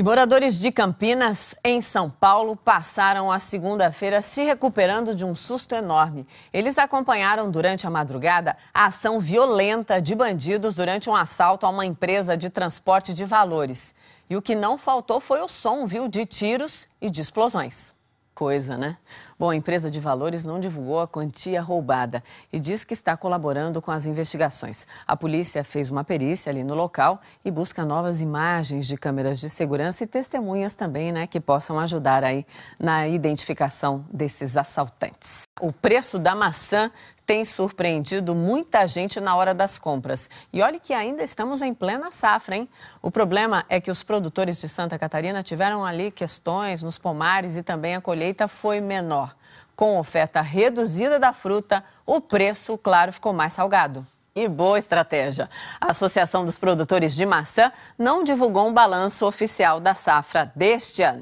E moradores de Campinas, em São Paulo, passaram a segunda-feira se recuperando de um susto enorme. Eles acompanharam durante a madrugada a ação violenta de bandidos durante um assalto a uma empresa de transporte de valores. E o que não faltou foi o som, viu, de tiros e de explosões coisa, né? Bom, a empresa de valores não divulgou a quantia roubada e diz que está colaborando com as investigações. A polícia fez uma perícia ali no local e busca novas imagens de câmeras de segurança e testemunhas também, né, que possam ajudar aí na identificação desses assaltantes. O preço da maçã tem surpreendido muita gente na hora das compras. E olhe que ainda estamos em plena safra, hein? O problema é que os produtores de Santa Catarina tiveram ali questões nos pomares e também a colheita foi menor. Com oferta reduzida da fruta, o preço, claro, ficou mais salgado. E boa estratégia. A Associação dos Produtores de Maçã não divulgou um balanço oficial da safra deste ano.